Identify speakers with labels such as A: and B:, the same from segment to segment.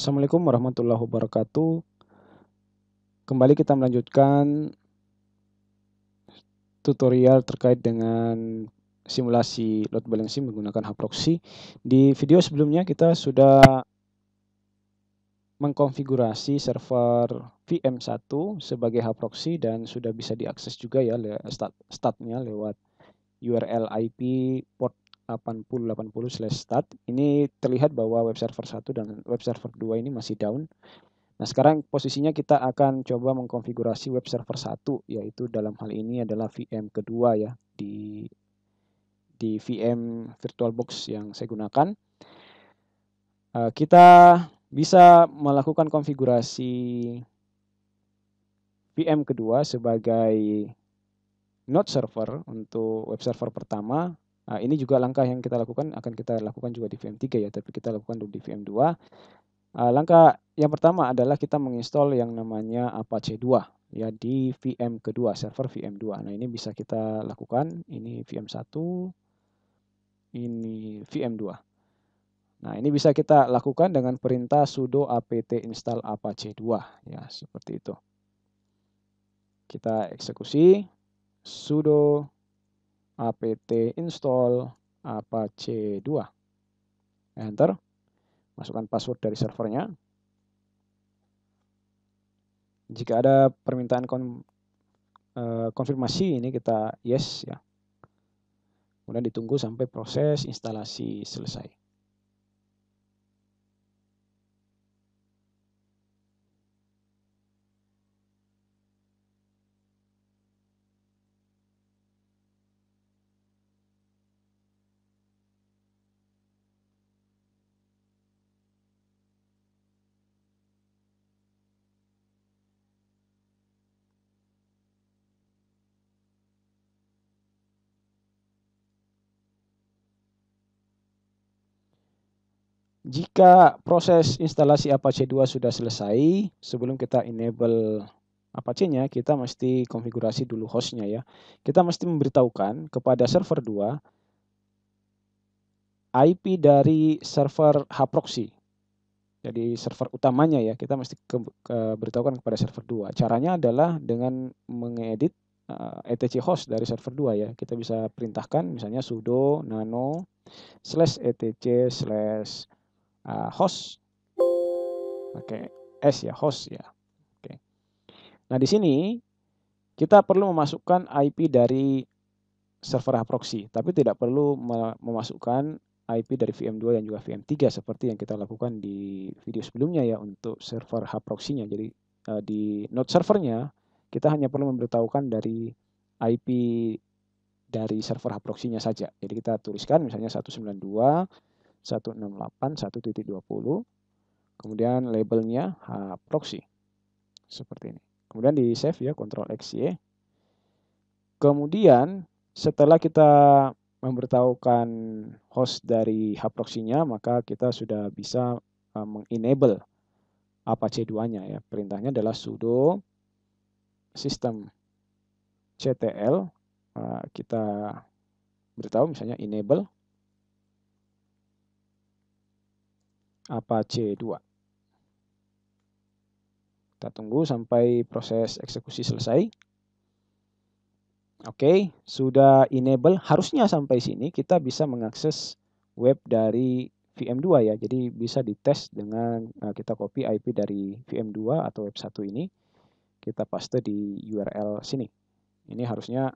A: Assalamualaikum warahmatullahi wabarakatuh. Kembali kita melanjutkan tutorial terkait dengan simulasi load balancing menggunakan Haproxy. Di video sebelumnya kita sudah mengkonfigurasi server VM1 sebagai hub dan sudah bisa diakses juga ya statnya lewat URL IP port 8080 start ini terlihat bahwa web server 1 dan web server 2 ini masih down. Nah, sekarang posisinya kita akan coba mengkonfigurasi web server 1 yaitu dalam hal ini adalah VM kedua ya di di VM VirtualBox yang saya gunakan. Eh, kita bisa melakukan konfigurasi VM kedua sebagai node server untuk web server pertama Nah, ini juga langkah yang kita lakukan akan kita lakukan juga di VM3 ya, tapi kita lakukan dulu di VM2. Uh, ah, langkah yang pertama adalah kita menginstall yang namanya Apache 2 ya di VM kedua, server VM2. Nah, ini bisa kita lakukan. Ini VM1, ini VM2. Nah, ini bisa kita lakukan dengan perintah sudo apt install apache 2 ya, seperti itu. Kita eksekusi sudo apt install apache2. Enter. Masukkan password dari servernya. Jika ada permintaan kon, eh, konfirmasi ini kita yes ya. Kemudian ditunggu sampai proses instalasi selesai. Jika proses instalasi Apache 2 sudah selesai, sebelum kita enable Apache-nya, kita mesti konfigurasi dulu hostnya ya. Kita mesti memberitahukan kepada server 2 IP dari server Hproxy. Jadi server utamanya ya, kita mesti ke, ke, beritahukan kepada server 2. Caranya adalah dengan mengedit uh, etc host dari server 2 ya. Kita bisa perintahkan misalnya sudo nano slash etc slash uh, host pakai s ya host ya oke okay. nah di sini kita perlu memasukkan IP dari server proxy tapi tidak perlu memasukkan IP dari VM2 dan juga VM3 seperti yang kita lakukan di video sebelumnya ya untuk server hub proxy-nya. Jadi eh, di node servernya kita hanya perlu memberitahukan dari IP dari server hub proxy-nya saja. Jadi kita tuliskan misalnya 192 168.1.20 kemudian labelnya H proxy seperti ini kemudian di save ya Ctrl X Y kemudian setelah kita memberitahukan host dari H proxy-nya maka kita sudah bisa eh, mengenable mengenable Apache 2-nya ya perintahnya adalah sudo system CTL eh, kita beritahu misalnya enable apa C2. Kita tunggu sampai proses eksekusi selesai. Oke, okay, sudah enable. Harusnya sampai sini kita bisa mengakses web dari VM2 ya. Jadi bisa dites dengan nah kita copy IP dari VM2 atau web 1 ini. Kita paste di URL sini. Ini harusnya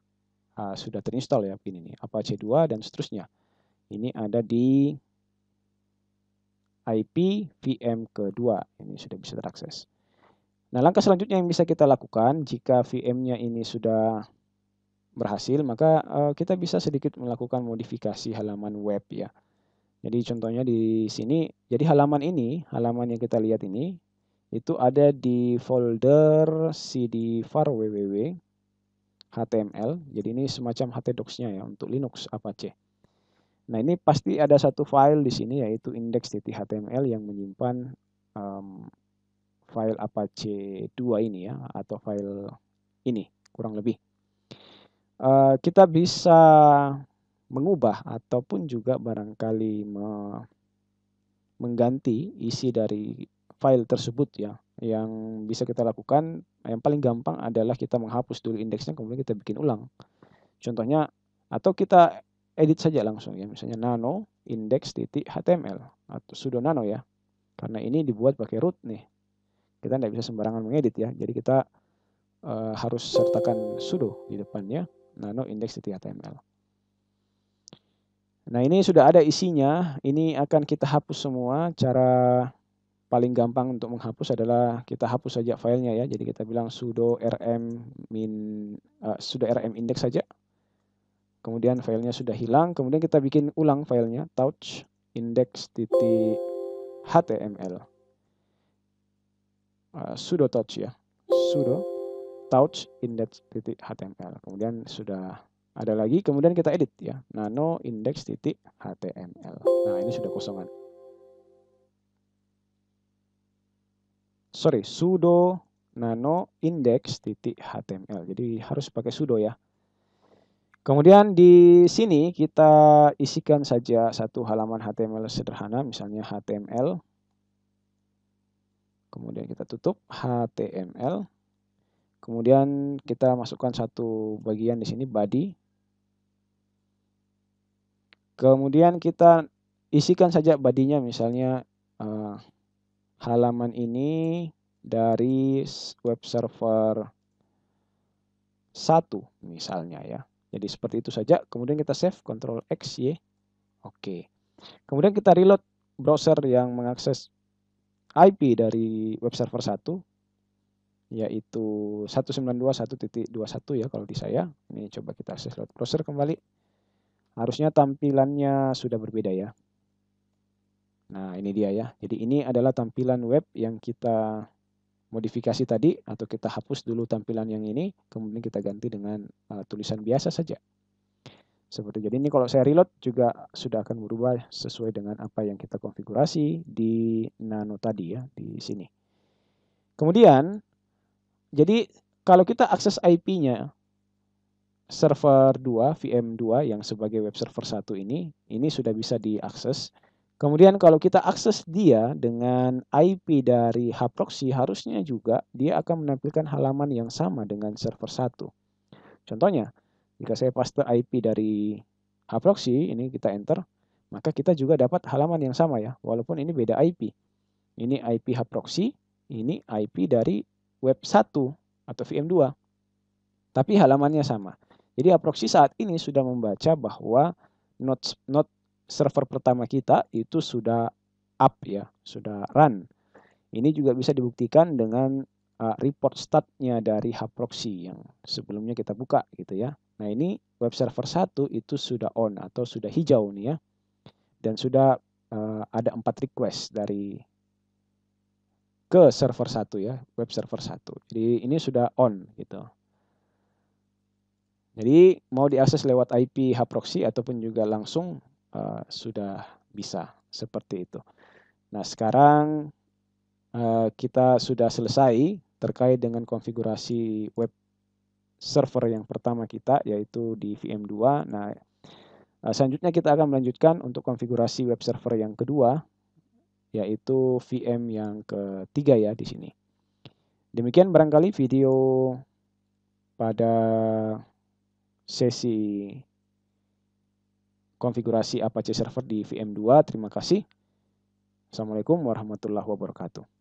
A: uh, sudah terinstall ya pin ini. Apa C2 dan seterusnya. Ini ada di IP VM kedua. Ini sudah bisa terakses. Nah, langkah selanjutnya yang bisa kita lakukan jika VM-nya ini sudah berhasil, maka uh, kita bisa sedikit melakukan modifikasi halaman web ya. Jadi contohnya di sini, jadi halaman ini, halaman yang kita lihat ini, itu ada di folder cdfar www html. Jadi ini semacam htdocs-nya ya untuk Linux Apache. Nah, ini pasti ada satu file di sini yaitu index.html yang menyimpan um, file Apache 2 ini ya atau file ini kurang lebih. Uh, kita bisa mengubah ataupun juga barangkali me mengganti isi dari file tersebut ya. Yang bisa kita lakukan yang paling gampang adalah kita menghapus dulu indeksnya kemudian kita bikin ulang. Contohnya atau kita edit saja langsung ya. Misalnya nano titik html atau nah, sudo nano ya. Karena ini dibuat pakai root nih. Kita tidak bisa sembarangan mengedit ya. Jadi kita uh, harus sertakan sudo di depannya nano titik html. Nah ini sudah ada isinya. Ini akan kita hapus semua. Cara paling gampang untuk menghapus adalah kita hapus saja filenya ya. Jadi kita bilang sudo rm min uh, sudo rm index saja kemudian filenya sudah hilang kemudian kita bikin ulang filenya touch index titik html uh, sudo touch ya sudo touch index titik html kemudian sudah ada lagi kemudian kita edit ya nano index titik html nah ini sudah kosongan sorry sudo nano index titik html jadi harus pakai sudo ya Kemudian di sini kita isikan saja satu halaman HTML sederhana, misalnya HTML. Kemudian kita tutup HTML. Kemudian kita masukkan satu bagian di sini body. Kemudian kita isikan saja badinya misalnya uh, halaman ini dari web server satu, misalnya ya. Jadi seperti itu saja. Kemudian kita save, Ctrl X, Y. Oke. Kemudian kita reload browser yang mengakses IP dari web server 1, yaitu 192.1.21 ya kalau di saya. Ini coba kita akses load browser kembali. Harusnya tampilannya sudah berbeda ya. Nah ini dia ya. Jadi ini adalah tampilan web yang kita modifikasi tadi atau kita hapus dulu tampilan yang ini, kemudian kita ganti dengan uh, tulisan biasa saja. Seperti jadi ini kalau saya reload juga sudah akan berubah sesuai dengan apa yang kita konfigurasi di nano tadi ya, di sini. Kemudian, jadi kalau kita akses IP-nya server 2, VM2 yang sebagai web server 1 ini, ini sudah bisa diakses Kemudian kalau kita akses dia dengan IP dari hub proxy, harusnya juga dia akan menampilkan halaman yang sama dengan server satu. Contohnya, jika saya paste IP dari hub proxy, ini kita enter, maka kita juga dapat halaman yang sama ya, walaupun ini beda IP. Ini IP hub proxy, ini IP dari web 1 atau VM2. Tapi halamannya sama. Jadi hub proxy saat ini sudah membaca bahwa node, node server pertama kita itu sudah up ya, sudah run. Ini juga bisa dibuktikan dengan uh, report statnya dari Hproxy yang sebelumnya kita buka gitu ya. Nah ini web server 1 itu sudah on atau sudah hijau nih ya. Dan sudah uh, ada empat request dari ke server 1 ya, web server 1. Jadi ini sudah on gitu. Jadi mau diakses lewat IP Hproxy ataupun juga langsung Eh, sudah bisa seperti itu. Nah, sekarang uh, kita sudah selesai terkait dengan konfigurasi web server yang pertama kita yaitu di VM2. Nah, eh, selanjutnya kita akan melanjutkan untuk konfigurasi web server yang kedua yaitu VM yang ketiga ya di sini. Demikian barangkali video pada sesi konfigurasi Apache Server di VM2. Terima kasih. Assalamualaikum warahmatullahi wabarakatuh.